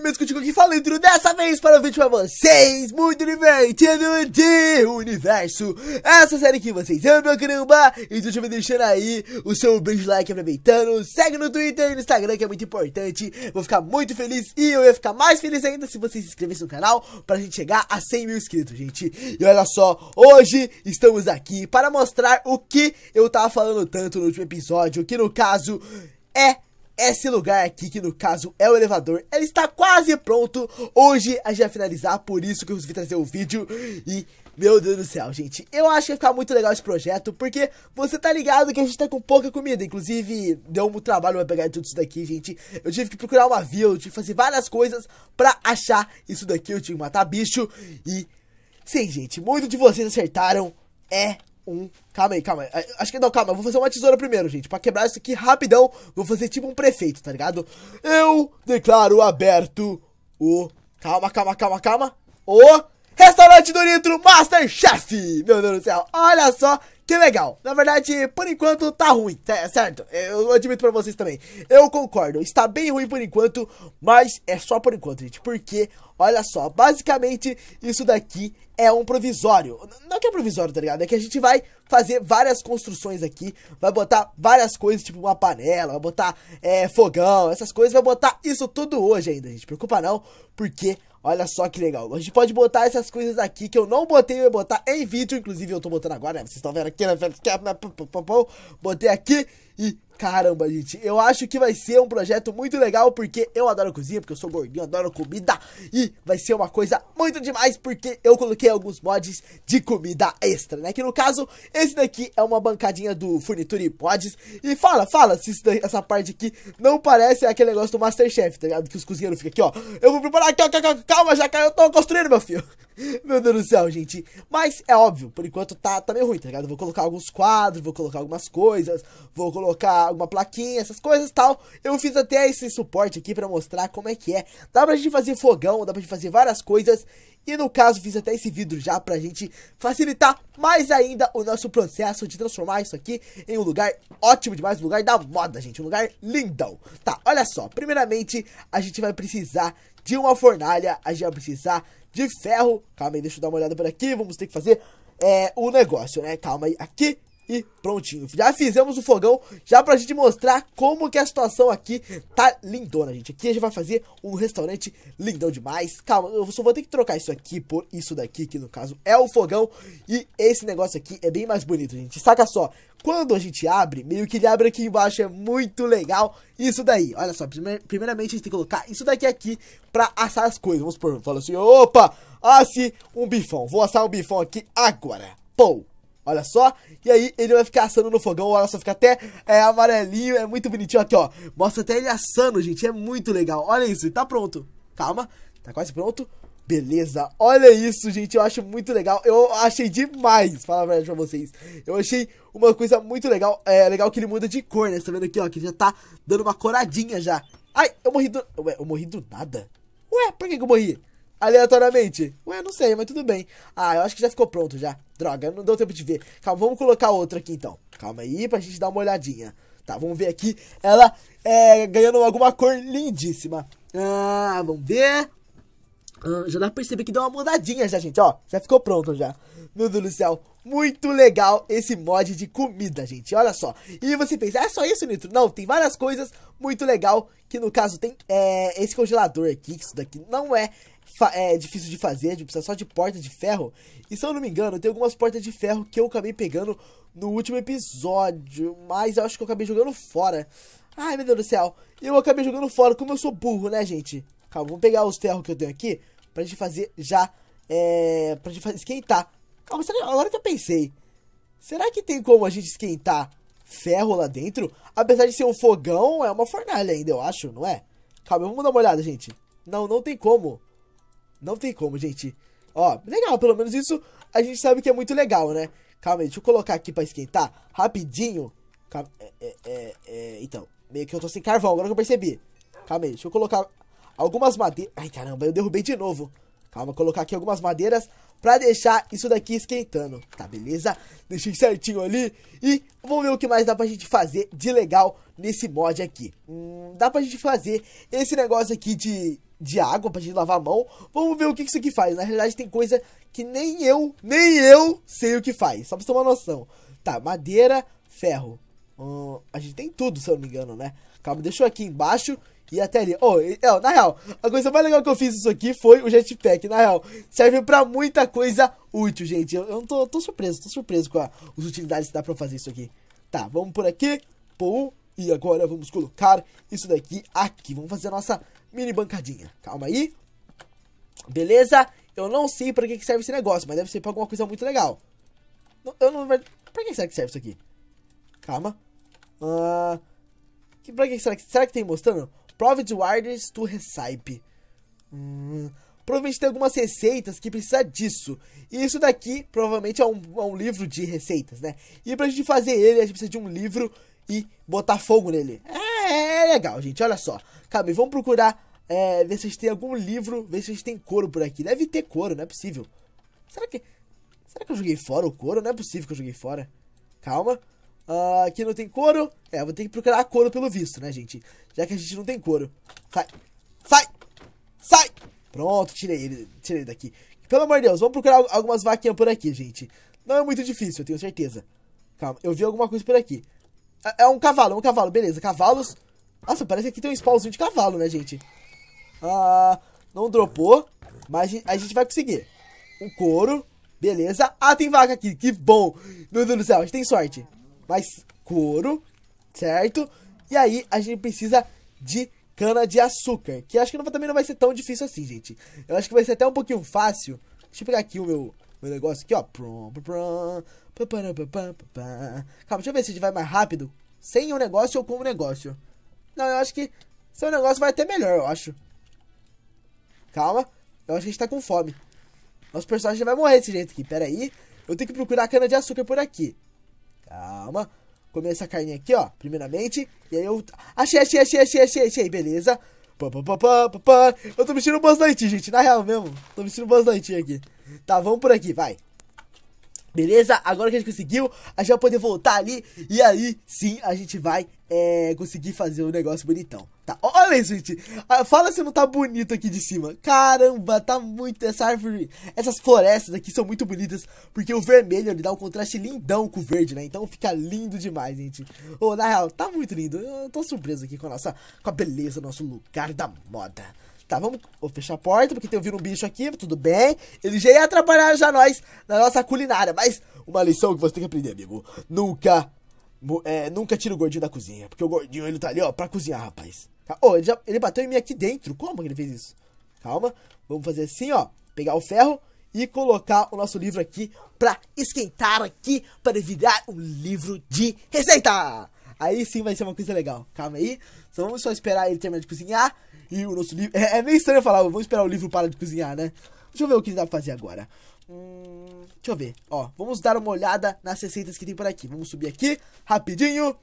mesmo que eu digo aqui falando dessa vez para o vídeo pra vocês Muito divertido de universo Essa série que vocês amam meu caramba Então já vai deixando aí o seu beijo like aproveitando Segue no Twitter e no Instagram que é muito importante Vou ficar muito feliz e eu ia ficar mais feliz ainda se vocês se inscrevessem no canal Pra gente chegar a 100 mil inscritos, gente E olha só, hoje estamos aqui para mostrar o que eu tava falando tanto no último episódio Que no caso é esse lugar aqui, que no caso é o elevador, ele está quase pronto. Hoje a gente vai finalizar, por isso que eu resolvi trazer o vídeo. E, meu Deus do céu, gente, eu acho que vai ficar muito legal esse projeto, porque você tá ligado que a gente tá com pouca comida. Inclusive, deu um trabalho pra pegar tudo isso daqui, gente. Eu tive que procurar uma vila, eu tive que fazer várias coisas pra achar isso daqui. Eu tive que matar bicho e... Sim, gente, muito de vocês acertaram. É um. Calma aí, calma aí. É, acho que não, calma. Eu vou fazer uma tesoura primeiro, gente. Pra quebrar isso aqui rapidão, vou fazer tipo um prefeito, tá ligado? Eu declaro aberto o. Calma, calma, calma, calma. O Restaurante do Nitro Masterchef! Meu Deus do céu, olha só que legal. Na verdade, por enquanto tá ruim, tá, certo? Eu admito para vocês também. Eu concordo, está bem ruim por enquanto, mas é só por enquanto, gente. Porque, olha só, basicamente isso daqui é um provisório. Não que é provisório, tá ligado? É que a gente vai fazer várias construções aqui, vai botar várias coisas, tipo uma panela, vai botar é, fogão, essas coisas, vai botar isso tudo hoje ainda, gente. Preocupa não, porque Olha só que legal. A gente pode botar essas coisas aqui que eu não botei, eu ia botar em vídeo. Inclusive, eu tô botando agora, né? Vocês estão vendo aqui na né? né? Botei aqui. E caramba, gente, eu acho que vai ser um projeto muito legal porque eu adoro cozinha, porque eu sou gordinho, adoro comida e vai ser uma coisa muito demais porque eu coloquei alguns mods de comida extra, né? Que no caso, esse daqui é uma bancadinha do Furniture Pods e fala, fala se daí, essa parte aqui não parece aquele negócio do Masterchef, tá ligado? Que os cozinheiros ficam aqui, ó, eu vou preparar, calma, calma, já caiu, eu tô construindo, meu filho. Meu Deus do céu, gente. Mas é óbvio, por enquanto tá, tá meio ruim, tá ligado? Vou colocar alguns quadros, vou colocar algumas coisas, vou colocar colocar alguma plaquinha, essas coisas tal. Eu fiz até esse suporte aqui para mostrar como é que é. Dá pra gente fazer fogão, dá pra gente fazer várias coisas. E no caso, fiz até esse vidro já pra gente facilitar mais ainda o nosso processo de transformar isso aqui em um lugar ótimo demais, um lugar da moda, gente, um lugar lindão. Tá, olha só, primeiramente a gente vai precisar de uma fornalha, a gente vai precisar de ferro. Calma aí, deixa eu dar uma olhada por aqui, vamos ter que fazer é, o negócio, né? Calma aí, aqui e prontinho, já fizemos o fogão, já pra gente mostrar como que a situação aqui tá lindona, gente. Aqui a gente vai fazer um restaurante lindão demais. Calma, eu só vou ter que trocar isso aqui por isso daqui, que no caso é o fogão. E esse negócio aqui é bem mais bonito, gente. Saca só, quando a gente abre, meio que ele abre aqui embaixo, é muito legal. Isso daí, olha só, primeiramente a gente tem que colocar isso daqui aqui pra assar as coisas. Vamos por, fala assim, opa, assi um bifão. Vou assar um bifão aqui agora. Pou! Olha só. E aí ele vai ficar assando no fogão. Olha só, fica até é, amarelinho. É muito bonitinho aqui, ó. Mostra até ele assando, gente. É muito legal. Olha isso. Tá pronto. Calma. Tá quase pronto. Beleza, olha isso, gente. Eu acho muito legal. Eu achei demais, falar a verdade pra vocês. Eu achei uma coisa muito legal. É legal que ele muda de cor, né? Você tá vendo aqui, ó? Que ele já tá dando uma coradinha já. Ai, eu morri do. Ué, eu morri do nada? Ué, por que, que eu morri? aleatoriamente? Ué, não sei, mas tudo bem. Ah, eu acho que já ficou pronto já. Droga, não deu tempo de ver. Calma, vamos colocar outra aqui então. Calma aí pra gente dar uma olhadinha. Tá, vamos ver aqui. Ela é, ganhando alguma cor lindíssima. Ah, vamos ver. Ah, já dá pra perceber que deu uma mudadinha já, gente, ó. Já ficou pronto já. Meu Deus do céu, muito legal esse mod de comida, gente. Olha só. E você pensa, é só isso, Nitro? Não, tem várias coisas muito legal. Que no caso tem é, esse congelador aqui. Que isso daqui não é, é difícil de fazer, de precisar só de porta de ferro. E se eu não me engano, tem algumas portas de ferro que eu acabei pegando no último episódio, mas eu acho que eu acabei jogando fora. Ai, meu Deus do céu. Eu acabei jogando fora, como eu sou burro, né, gente? Calma, vamos pegar os ferros que eu tenho aqui pra gente fazer já, é... pra gente fazer, esquentar. Calma, será, agora que eu pensei, será que tem como a gente esquentar ferro lá dentro? Apesar de ser um fogão, é uma fornalha ainda, eu acho, não é? Calma, vamos dar uma olhada, gente. Não, não tem como. Não tem como, gente. Ó, legal, pelo menos isso a gente sabe que é muito legal, né? Calma aí, deixa eu colocar aqui pra esquentar rapidinho. Calma, é, é, é, é então, meio que eu tô sem carvão, agora que eu percebi. Calma aí, deixa eu colocar algumas madeiras. Ai, caramba, eu derrubei de novo. Calma, colocar aqui algumas madeiras pra deixar isso daqui esquentando, tá beleza? Deixei certinho ali e vamos ver o que mais dá pra gente fazer de legal nesse mod aqui. Hum, dá pra gente fazer esse negócio aqui de de água pra gente lavar a mão. Vamos ver o que isso aqui faz. Na realidade, tem coisa que nem eu, nem eu sei o que faz. Só pra você ter uma noção. Tá, madeira, ferro. Hum, a gente tem tudo, se eu não me engano, né? Calma, deixa eu aqui embaixo e até ali. Oh, e, oh, na real, a coisa mais legal que eu fiz isso aqui foi o jetpack. Na real, serve pra muita coisa útil, gente. Eu, eu não tô, tô surpreso, tô surpreso com a, as utilidades que dá pra fazer isso aqui. Tá, vamos por aqui. Pum. E agora vamos colocar isso daqui aqui. Vamos fazer a nossa mini bancadinha. Calma aí. Beleza? Eu não sei pra que, serve esse negócio, mas deve ser pra alguma coisa muito legal. Eu não... Pra que será que serve isso aqui? Calma. Uh, que, pra que será que... Será que tem mostrando? Prove wires to recipe. Hum, provavelmente tem algumas receitas que precisa disso. E isso daqui provavelmente é um, é um livro de receitas, né? E pra gente fazer ele, a gente precisa de um livro e botar fogo nele. É é, é, legal, gente. Olha só. Calma aí, vamos procurar é, ver se gente tem algum livro, ver se gente tem couro por aqui. Deve ter couro, não é possível. Será que. Será que eu joguei fora o couro? Não é possível que eu joguei fora. Calma. Uh, aqui não tem couro. É, vou ter que procurar couro pelo visto, né, gente? Já que a gente não tem couro. Sai! Sai! Sai! Pronto, tirei ele, tirei ele daqui. Pelo amor de Deus, vamos procurar algumas vaquinhas por aqui, gente. Não é muito difícil, eu tenho certeza. Calma, eu vi alguma coisa por aqui. É, é um cavalo, é um cavalo, beleza. Cavalos. Nossa, parece que aqui tem um spawnzinho de cavalo, né, gente? Ah, não dropou. Mas a gente vai conseguir. Um couro. Beleza. Ah, tem vaca aqui. Que bom. Meu Deus do céu, a gente tem sorte. Mas couro. Certo? E aí, a gente precisa de cana de açúcar. Que acho que não, também não vai ser tão difícil assim, gente. Eu acho que vai ser até um pouquinho fácil. Deixa eu pegar aqui o meu, meu negócio aqui, ó. Prum, prum, prum. Calma, deixa eu ver se a gente vai mais rápido. Sem um negócio ou com um negócio. Não, eu acho que sem o negócio vai até melhor, eu acho. Calma. Eu acho que a gente tá com fome. Nosso personagem vai morrer desse jeito aqui. Pera aí. Eu tenho que procurar cana de açúcar por aqui. Calma. Comer essa carninha aqui, ó. Primeiramente. E aí eu... Achei, achei, achei, achei, achei, achei. Beleza. Pá, pá, pá, pá, pá, Eu tô mexendo o Buzz Lightyear, gente. Na real mesmo. Tô mexendo o Buzz Lightyear aqui. Tá, vamos por aqui. Vai. Beleza? Agora que a gente conseguiu, a gente vai poder voltar ali. E aí, sim, a gente vai é, conseguir fazer um negócio bonitão. Tá? Olha isso, gente. Ah, fala se não tá bonito aqui de cima. Caramba, tá muito. Essa árvore. Essas florestas aqui são muito bonitas. Porque o vermelho ele dá um contraste lindão com o verde, né? Então fica lindo demais, gente. Oh, na real, tá muito lindo. Eu tô surpreso aqui com a nossa. Com a beleza do nosso lugar da moda. Tá, vamos fechar a porta, porque tem um bicho aqui, tudo bem. Ele já ia atrapalhar já nós na nossa culinária. Mas uma lição que você tem que aprender, amigo. Nunca, é, nunca tira o gordinho da cozinha. Porque o gordinho, ele tá ali, ó, pra cozinhar, rapaz. Oh, ele, já, ele bateu em mim aqui dentro. Como que ele fez isso? Calma. Vamos fazer assim, ó. Pegar o ferro e colocar o nosso livro aqui pra esquentar aqui, para virar um livro de receita. Aí sim vai ser uma coisa legal. Calma aí. Então vamos só esperar ele terminar de cozinhar. E o nosso livro. É, é meio estranho falar, vou esperar o livro para de cozinhar, né? Deixa eu ver o que dá pra fazer agora. Hum, deixa eu ver. Ó, vamos dar uma olhada nas receitas que tem por aqui. Vamos subir aqui, rapidinho.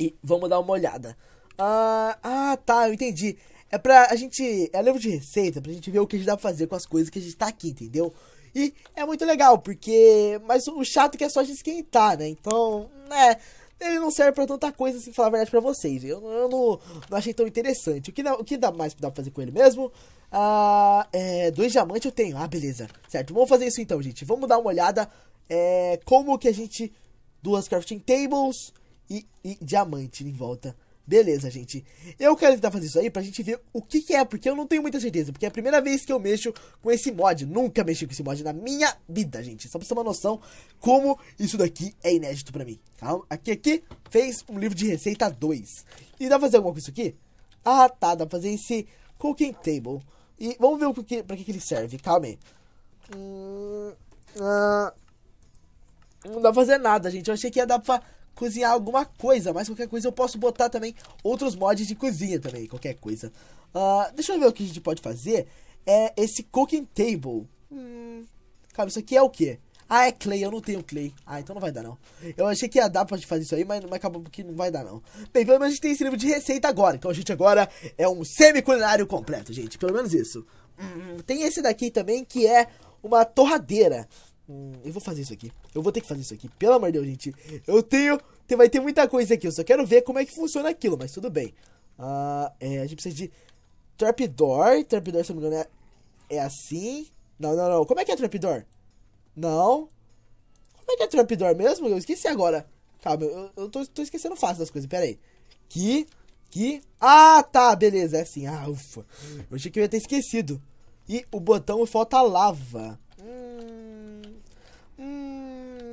E vamos dar uma olhada. Ah, ah tá, eu entendi. É pra a gente. É livro de receita, pra gente ver o que a gente dá pra fazer com as coisas que a gente tá aqui, entendeu? E é muito legal, porque. Mas o chato é que é só a gente esquentar, né? Então, né ele não serve para tanta coisa, assim, falar a verdade pra vocês. Eu, eu não, não, achei tão interessante. O que, o que dá mais dá pra fazer com ele mesmo? Ah, é, dois diamantes eu tenho. Ah, beleza. Certo, vamos fazer isso então, gente. Vamos dar uma olhada é, como que a gente... Duas crafting tables e, e diamante em volta Beleza, gente. Eu quero tentar fazer isso aí pra gente ver o que, que, é, porque eu não tenho muita certeza. Porque é a primeira vez que eu mexo com esse mod. Nunca mexi com esse mod na minha vida, gente. Só pra você ter uma noção como isso daqui é inédito pra mim. Calma. Aqui, aqui, fez um livro de receita 2. E dá pra fazer alguma coisa aqui? Ah, tá. Dá pra fazer esse cooking table. E vamos ver o que, pra que, que ele serve. Calma aí. Hum, ah, não dá pra fazer nada, gente. Eu achei que ia dar pra cozinhar alguma coisa, mas qualquer coisa eu posso botar também outros mods de cozinha também, qualquer coisa. Uh, deixa eu ver o que a gente pode fazer. É esse cooking table. Hum, calma, isso aqui é o quê? Ah, é clay, eu não tenho clay. Ah, então não vai dar não. Eu achei que ia dar pra gente fazer isso aí, mas, mas acabou que não vai dar não. Bem, pelo menos a gente tem esse livro de receita agora. Então a gente agora é um semi-culinário completo, gente. Pelo menos isso. Hum, tem esse daqui também que é uma torradeira. Hum, eu vou fazer isso aqui. Eu vou ter que fazer isso aqui. Pelo amor de Deus, gente. Eu tenho. Vai ter muita coisa aqui. Eu só quero ver como é que funciona aquilo, mas tudo bem. Ah, é, a gente precisa de trapdoor. Trapdoor, se não me engano, é, é assim. Não, não, não. Como é que é trapdoor? Não. Como é que é trapdoor mesmo? Eu esqueci agora. Calma, eu, eu tô, tô esquecendo fácil das coisas. Pera aí. Que. Que. Ah, tá. Beleza, é assim. Ah, ufa. Eu achei que eu ia ter esquecido. E o botão falta lava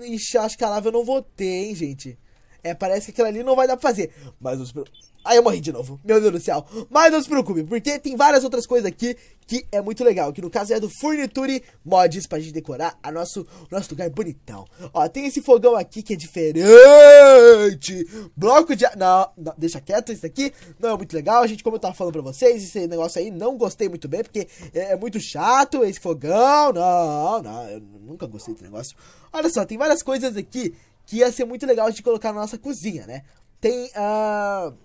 inchar a escalável eu não vou ter, hein, gente. É, parece que aquilo ali não vai dar pra fazer. Mas os, Aí eu morri de novo. Meu Deus do céu. Mas não se preocupe, porque tem várias outras coisas aqui que é muito legal. Que no caso é do Furniture Mods pra gente decorar o nosso, nosso lugar bonitão. Ó, tem esse fogão aqui que é diferente. Bloco de... Não, não, deixa quieto isso aqui. Não é muito legal. A gente, como eu tava falando pra vocês, esse negócio aí não gostei muito bem. Porque é, é muito chato esse fogão. Não, não, eu nunca gostei desse negócio. Olha só, tem várias coisas aqui que ia ser muito legal de colocar na nossa cozinha, né? Tem... Uh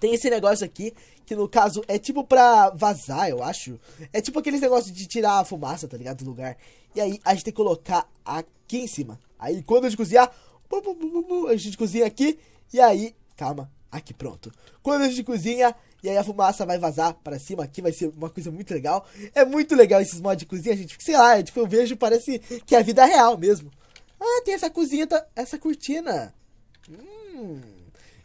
tem esse negócio aqui, que no caso é tipo pra vazar, eu acho. É tipo aqueles negócios de tirar a fumaça, tá ligado? Do lugar. E aí a gente tem que colocar aqui em cima. Aí quando a gente cozinhar, a gente cozinha aqui. E aí, calma, aqui pronto. Quando a gente cozinha, e aí a fumaça vai vazar para cima aqui, vai ser uma coisa muito legal. É muito legal esses mods de cozinha, gente. Sei lá, é, tipo, eu vejo, parece que é a vida real mesmo. Ah, tem essa cozinha, tá, essa cortina. Hum.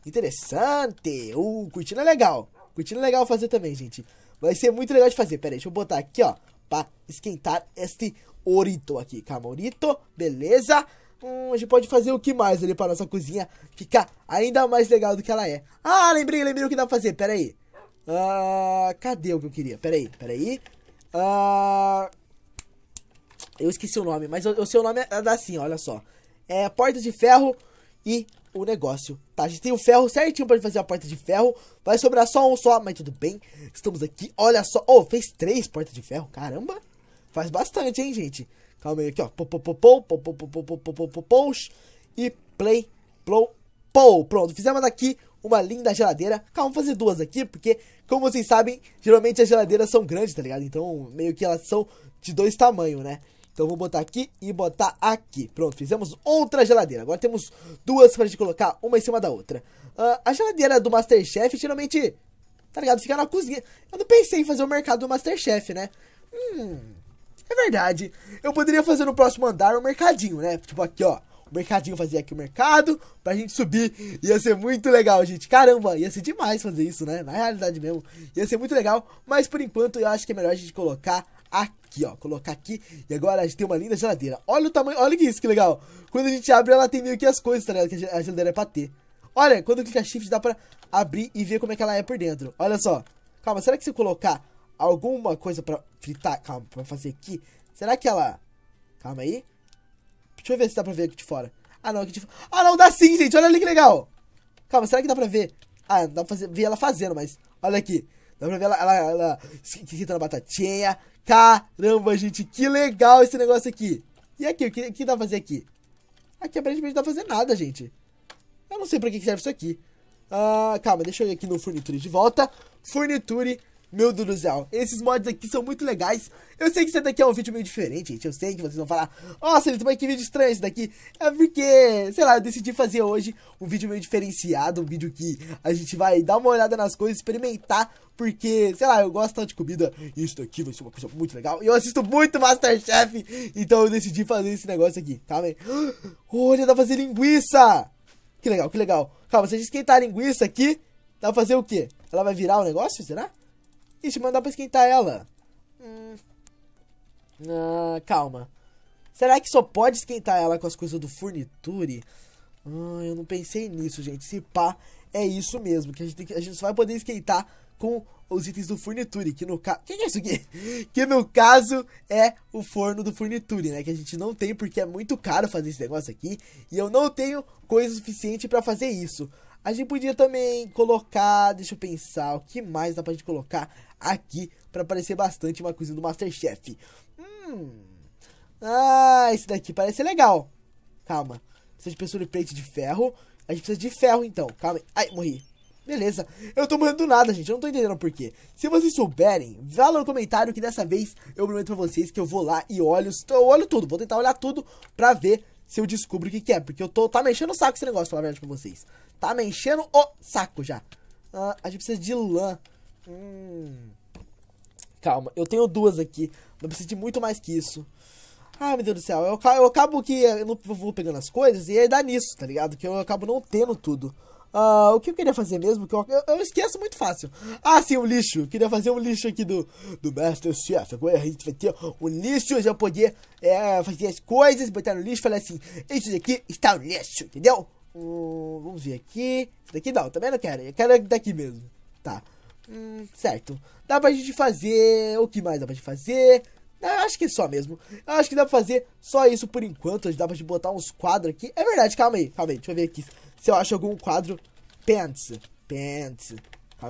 Interessante. Uh, cortina é legal. Curtindo é legal fazer também, gente. Vai ser muito legal de fazer. Pera aí, deixa eu botar aqui, ó. Pra esquentar este orito aqui. Calma, orito. Beleza. Hum, a gente pode fazer o que mais ali pra nossa cozinha ficar ainda mais legal do que ela é. Ah, lembrei, lembrei o que dá pra fazer. Pera aí. Ah, cadê o que eu queria? Pera aí, pera aí. Ah, eu esqueci o nome, mas o, o seu nome é, é assim, olha só. É porta de ferro e o negócio, tá? A gente tem o ferro certinho pra fazer a porta de ferro. Vai sobrar só um só, mas tudo bem. Estamos aqui, olha só. Oh, fez três portas de ferro, caramba. Faz bastante, hein, gente? Calma aí, aqui, ó. E play, blow, pou. Pronto, fizemos aqui uma linda geladeira. Calma, fazer duas aqui, porque, como vocês sabem, geralmente as geladeiras são grandes, tá ligado? Então, meio que elas são de dois tamanhos, né? Então vou botar aqui e botar aqui. Pronto, fizemos outra geladeira. Agora temos duas pra gente colocar uma em cima da outra. Uh, a geladeira do Masterchef geralmente, tá ligado? Fica na cozinha. Eu não pensei em fazer o mercado do Masterchef, né? Hum, é verdade. Eu poderia fazer no próximo andar um mercadinho, né? Tipo aqui, ó. O mercadinho fazer aqui o mercado pra gente subir. Ia ser muito legal, gente. Caramba, ia ser demais fazer isso, né? Na realidade mesmo. Ia ser muito legal. Mas por enquanto eu acho que é melhor a gente colocar aqui, ó. Colocar aqui. E agora a gente tem uma linda geladeira. Olha o tamanho, olha isso, que legal. Quando a gente abre, ela tem meio que as coisas, tá ligado? Que a geladeira é pra ter. Olha, quando clica shift dá pra abrir e ver como é que ela é por dentro. Olha só. Calma, será que se eu colocar alguma coisa pra fritar, calma, pra fazer aqui, será que ela... Calma aí. Deixa eu ver se dá pra ver aqui de fora. Ah, não, aqui de fora. Ah, não, dá sim, gente. Olha ali que legal. Calma, será que dá pra ver? Ah, dá pra fazer, ver ela fazendo, mas... Olha aqui. Dá pra ver ela, ela, ela batatinha. Caramba, gente, que legal esse negócio aqui. E aqui, o que, que dá pra fazer aqui? Aqui aparentemente não dá pra fazer nada, gente. Eu não sei pra que serve isso aqui. Ah, calma, deixa eu ir aqui no Furniture de volta. Furniture, meu Deus do céu, esses mods aqui são muito legais. Eu sei que esse daqui é um vídeo meio diferente, gente. Eu sei que vocês vão falar, nossa, Lito, mas que vídeo estranho esse daqui. É porque, sei lá, eu decidi fazer hoje um vídeo meio diferenciado, um vídeo que a gente vai dar uma olhada nas coisas, experimentar. Porque, sei lá, eu gosto tanto de comida e isso daqui vai ser uma coisa muito legal. E eu assisto muito Masterchef, então eu decidi fazer esse negócio aqui, tá, velho? Olha, dá pra fazer linguiça! Que legal, que legal. Calma, se a gente esquentar a linguiça aqui, dá pra fazer o quê? Ela vai virar o um negócio, será? E se mandar pra esquentar ela? Hum. Ah, calma. Será que só pode esquentar ela com as coisas do Furniture? Hum, eu não pensei nisso, gente. Se pá, é isso mesmo. Que a gente, a gente só vai poder esquentar com os itens do Furniture. Que no caso. Que é isso aqui? Que no caso é o forno do Furniture, né? Que a gente não tem porque é muito caro fazer esse negócio aqui. E eu não tenho coisa suficiente para fazer isso. A gente podia também colocar, deixa eu pensar, o que mais dá pra gente colocar aqui para parecer bastante uma coisa do Masterchef. Hum. Ah, esse daqui parece legal. Calma. Precisa de pessoa de plate de ferro. A gente precisa de ferro então. Calma aí. Ai, morri. Beleza, eu tô morrendo do nada, gente, eu não tô entendendo porquê. Se vocês souberem, vá lá no comentário que dessa vez eu prometo pra vocês que eu vou lá e olho, eu olho tudo, vou tentar olhar tudo pra ver se eu descubro o que, que é, porque eu tô tá mexendo o saco esse negócio, falar a verdade pra vocês. Tá me enchendo o saco já. Ah, a gente precisa de lã. Hum. Calma, eu tenho duas aqui. Não preciso de muito mais que isso. Ah, meu Deus do céu. Eu, eu acabo que eu não vou pegando as coisas e aí dá nisso, tá ligado? Que eu acabo não tendo tudo. Uh, o que eu queria fazer mesmo? Que eu, eu, eu, esqueço muito fácil. Ah, sim, o lixo. Eu queria fazer um lixo aqui do, do mestre Agora a gente vai ter um lixo. Eu já poder é, fazer as coisas, botar no lixo e falar assim: Isso daqui está no lixo, entendeu? Hum, vamos ver aqui. Esse daqui não, também não quero. Eu quero é daqui mesmo. Tá. Hum, certo. Dá pra gente fazer. O que mais dá pra gente fazer? Ah, eu acho que é só mesmo. Eu acho que dá pra fazer só isso por enquanto. Dá pra gente botar uns quadros aqui. É verdade, calma aí, calma aí. Deixa eu ver aqui se eu acho algum quadro. Pants. Pants.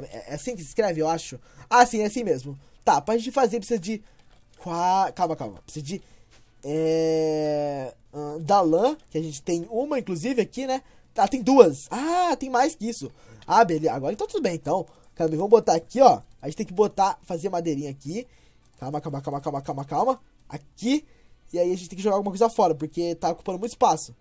É, é assim que se escreve, eu acho. Ah, sim, é assim mesmo. Tá, pra gente fazer precisa de. Calma, calma. Precisa de. É da lã, que a gente tem uma, inclusive, aqui, né? Ah, tem duas. Ah, tem mais que isso. Ah, beleza. Agora então tudo bem, então. Calma, vamos botar aqui, ó. A gente tem que botar, fazer madeirinha aqui. Calma, calma, calma, calma, calma, calma. Aqui. E aí a gente tem que jogar alguma coisa fora, porque tá ocupando muito espaço.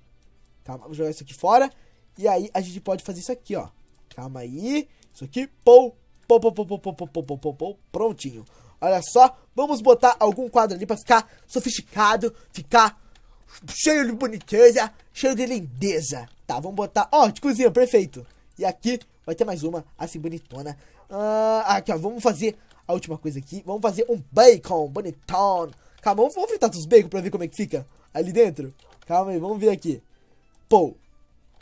Calma, vou jogar isso aqui fora. E aí a gente pode fazer isso aqui, ó. Calma aí. Isso aqui, pou, pou, pou, pou, pou, pou, pou, pou, pou, pou, pou. prontinho. Olha só, vamos botar algum quadro ali pra ficar sofisticado, ficar cheio de boniteza, cheio de lindeza. Tá, vamos botar. Ó, oh, de cozinha, perfeito. E aqui vai ter mais uma, assim bonitona. Ah, aqui, ó, vamos fazer a última coisa aqui. Vamos fazer um bacon bonitão. Calma, vamos, fritar os bacon pra ver como é que fica ali dentro. Calma aí, vamos ver aqui. Pô,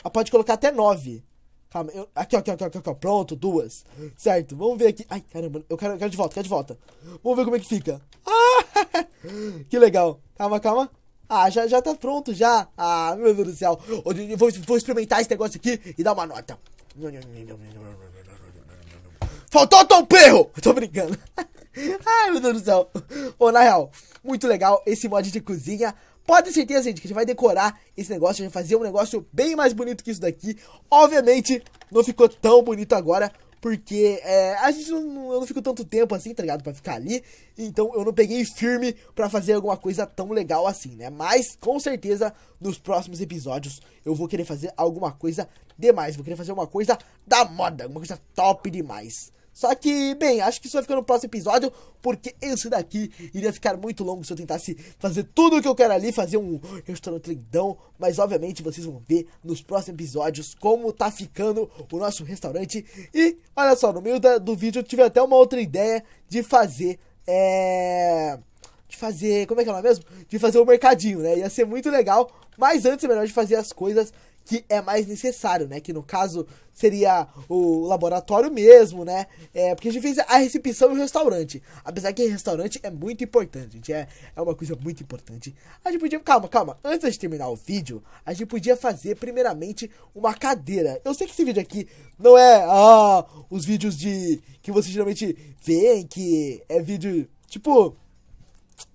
ah, pode colocar até nove. Calma, eu, aqui, ó, aqui, ó, aqui, aqui, pronto, duas. Certo, vamos ver aqui. Ai, caramba, eu quero, quero de volta, quero de volta. Vamos ver como é que fica. Ah, que legal. Calma, calma. Ah, já, já tá pronto, já. Ah, meu Deus do céu. Vou, vou experimentar esse negócio aqui e dar uma nota. Faltou tão Perro! Tô brincando. Ai, meu Deus do céu. na real, muito legal esse mod de cozinha. Pode ter certeza, gente, que a gente vai decorar esse negócio. A gente vai fazer um negócio bem mais bonito que isso daqui. Obviamente, não ficou tão bonito agora porque é, a gente não, eu não fico tanto tempo assim, tá ligado? Pra ficar ali. Então eu não peguei firme para fazer alguma coisa tão legal assim, né? Mas com certeza nos próximos episódios eu vou querer fazer alguma coisa demais. Vou querer fazer uma coisa da moda, uma coisa top demais. Só que, bem, acho que isso vai ficar no próximo episódio, porque esse daqui iria ficar muito longo se eu tentasse fazer tudo o que eu quero ali, fazer um restaurante lindão. Mas, obviamente, vocês vão ver nos próximos episódios como tá ficando o nosso restaurante. E, olha só, no meio da, do vídeo eu tive até uma outra ideia de fazer, é... De fazer, como é que é o nome mesmo? De fazer o mercadinho, né? Ia ser muito legal, mas antes é melhor de fazer as coisas que é mais necessário, né? Que no caso seria o laboratório mesmo, né? É, porque a gente fez a recepção e o restaurante. Apesar que restaurante é muito importante, gente. É, é uma coisa muito importante. A gente podia. Calma, calma. Antes de terminar o vídeo, a gente podia fazer primeiramente uma cadeira. Eu sei que esse vídeo aqui não é ah, os vídeos de. que você geralmente vê, que é vídeo. Tipo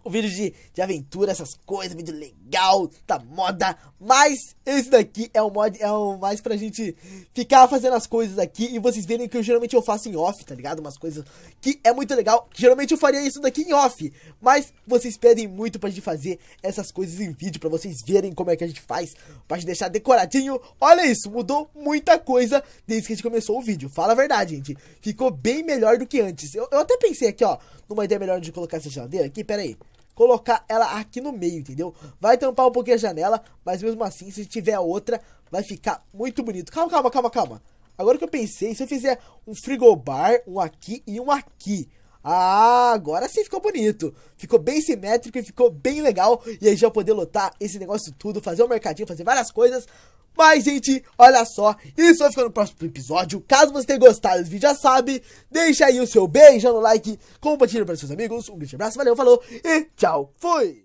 um vídeo de, de aventura, essas coisas, vídeo legal, tá moda. Mas esse daqui é um mod, é um mais pra gente ficar fazendo as coisas aqui e vocês verem que eu geralmente eu faço em off, tá ligado? Umas coisas que é muito legal. Geralmente eu faria isso daqui em off, mas vocês pedem muito pra gente fazer essas coisas em vídeo, pra vocês verem como é que a gente faz, pra gente deixar decoradinho. Olha isso, mudou muita coisa desde que a gente começou o vídeo. Fala a verdade, gente. Ficou bem melhor do que antes. Eu, eu até pensei aqui, ó, numa ideia melhor de colocar essa geladeira aqui, pera aí colocar ela aqui no meio, entendeu? Vai tampar um pouquinho a janela, mas mesmo assim, se tiver outra, vai ficar muito bonito. Calma, calma, calma, calma. Agora que eu pensei, se eu fizer um frigobar, um aqui e um aqui. Ah, agora sim ficou bonito. Ficou bem simétrico e ficou bem legal. E aí já poder lotar esse negócio tudo, fazer um mercadinho, fazer várias coisas. Mas, gente, olha só, isso vai ficar no próximo episódio. Caso você tenha gostado desse vídeo, já sabe, deixa aí o seu beijão no like, compartilha para seus amigos. Um grande abraço, valeu, falou e tchau, fui!